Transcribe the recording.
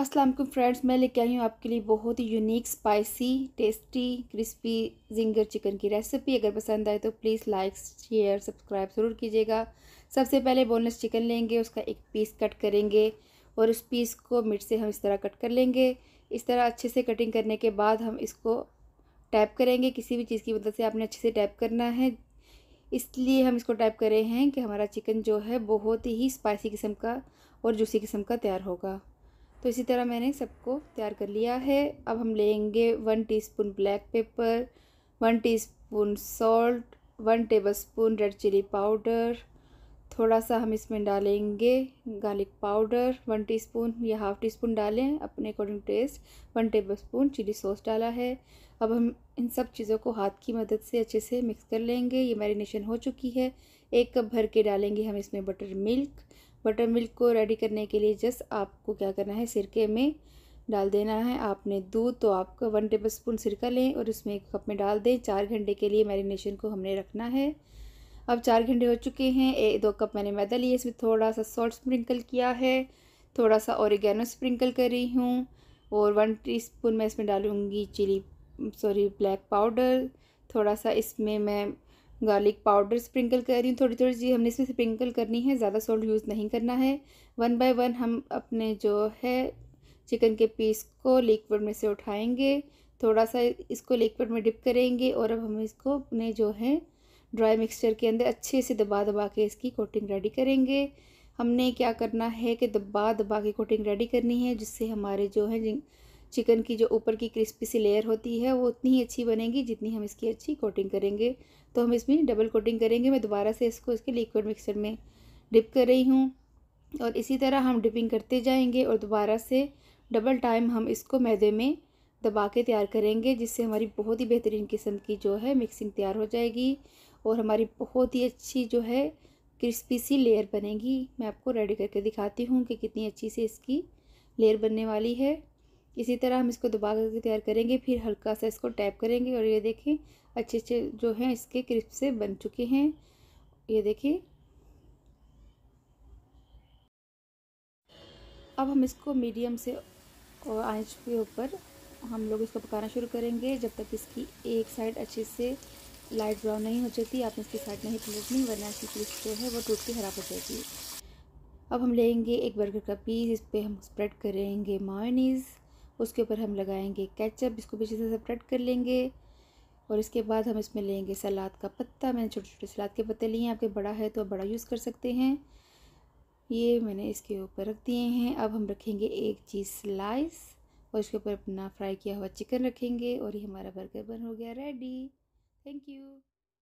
अस्सलाम वालेकुम फ्रेंड्स मैं लेके आई हूँ आपके लिए बहुत ही unique spicy tasty crispy zinger chicken की रेसिपी अगर पसंद आए तो प्लीज़ लाइक शेयर सब्सक्राइब ज़रूर कीजिएगा सबसे पहले बोनलेस चिकन लेंगे उसका एक पीस कट करेंगे और उस पीस को मिर्च से हम इस तरह कट कर लेंगे इस तरह अच्छे से कटिंग करने के बाद हम इसको टैप करेंगे किसी भी चीज़ की मदद से आपने अच्छे से टैप करना है इसलिए हम इसको टैप रहे हैं कि हमारा चिकन जो है बहुत ही स्पाइसी किस्म का और जूसी किस्म का तैयार होगा तो इसी तरह मैंने सबको तैयार कर लिया है अब हम लेंगे one teaspoon black pepper one teaspoon salt one tablespoon red chili powder थोड़ा सा हम इसमें डालेंगे गार्लिक पाउडर वन टीस्पून या हाफ़ टी स्पून डालें अपने according taste one tablespoon chili sauce डाला है अब हम इन सब चीज़ों को हाथ की मदद से अच्छे से मिक्स कर लेंगे ये मैरिनेशन हो चुकी है एक कप भर के डालेंगे हम इसमें बटर मिल्क बटर मिल्क को रेडी करने के लिए जस्ट आपको क्या करना है सिरके में डाल देना है आपने दूध तो आपका वन टेबल स्पून सिरका लें और उसमें एक कप में डाल दें चार घंटे के लिए मैरिनेशन को हमने रखना है अब चार घंटे हो चुके हैं एक दो कप मैंने मैदा लिया इसमें थोड़ा सा सॉल्ट स्प्रिंकल किया है थोड़ा सा औरगेनो स्प्रिंकल कर रही हूँ और वन टी मैं इसमें डालूँगी चिली सॉरी ब्लैक पाउडर थोड़ा सा इसमें मैं गार्लिक पाउडर स्प्रिंकल कर रही हूँ थोड़ी थोड़ी चीज़ हमने इसमें स्प्रिंकल करनी है ज़्यादा सॉल्ट यूज़ नहीं करना है वन बाय वन हम अपने जो है चिकन के पीस को लिक्विड में से उठाएंगे थोड़ा सा इसको लिक्विड में डिप करेंगे और अब हम इसको अपने जो है ड्राई मिक्सचर के अंदर अच्छे से दबा दबा के इसकी कोटिंग रेडी करेंगे हमने क्या करना है कि दबा दबा के कोटिंग रेडी करनी है जिससे हमारे जो है चिकन की जो ऊपर की क्रिस्पी सी लेयर होती है वो उतनी ही अच्छी बनेगी जितनी हम इसकी अच्छी कोटिंग करेंगे तो हम इसमें डबल कोटिंग करेंगे मैं दोबारा से इसको इसके लिक्विड मिक्सर में डिप कर रही हूँ और इसी तरह हम डिपिंग करते जाएंगे और दोबारा से डबल टाइम हम इसको मैदे में दबा के तैयार करेंगे जिससे हमारी बहुत ही बेहतरीन किस्म की जो है मिक्सिंग तैयार हो जाएगी और हमारी बहुत ही अच्छी जो है क्रिस्पी सी लेयर बनेगी मैं आपको रेडी करके दिखाती हूँ कि कितनी अच्छी सी इसकी लेयर बनने वाली है इसी तरह हम इसको दबा करके तैयार करेंगे फिर हल्का सा इसको टैप करेंगे और ये देखें अच्छे अच्छे जो हैं इसके क्रिस्प से बन चुके हैं ये देखें अब हम इसको मीडियम से और आँच के ऊपर हम लोग इसको पकाना शुरू करेंगे जब तक इसकी एक साइड अच्छे से लाइट ब्राउन नहीं हो जाती आपने इसकी साइड नहीं पलटनी वरना इसकी क्रिस्प जो है वो टूट के खराब हो जाएगी अब हम लेंगे एक बर्गर का पीस इस पर हम स्प्रेड करेंगे मायोनीज़ उसके ऊपर हम लगाएंगे केचप इसको भी अच्छे से सेपरेट कर लेंगे और इसके बाद हम इसमें लेंगे सलाद का पत्ता मैंने छोटे छोटे सलाद के पत्ते लिए हैं आपके बड़ा है तो आप बड़ा यूज़ कर सकते हैं ये मैंने इसके ऊपर रख दिए हैं अब हम रखेंगे एक चीज़ स्लाइस और इसके ऊपर अपना फ्राई किया हुआ चिकन रखेंगे और ये हमारा बर्गर बन हो गया रेडी थैंक यू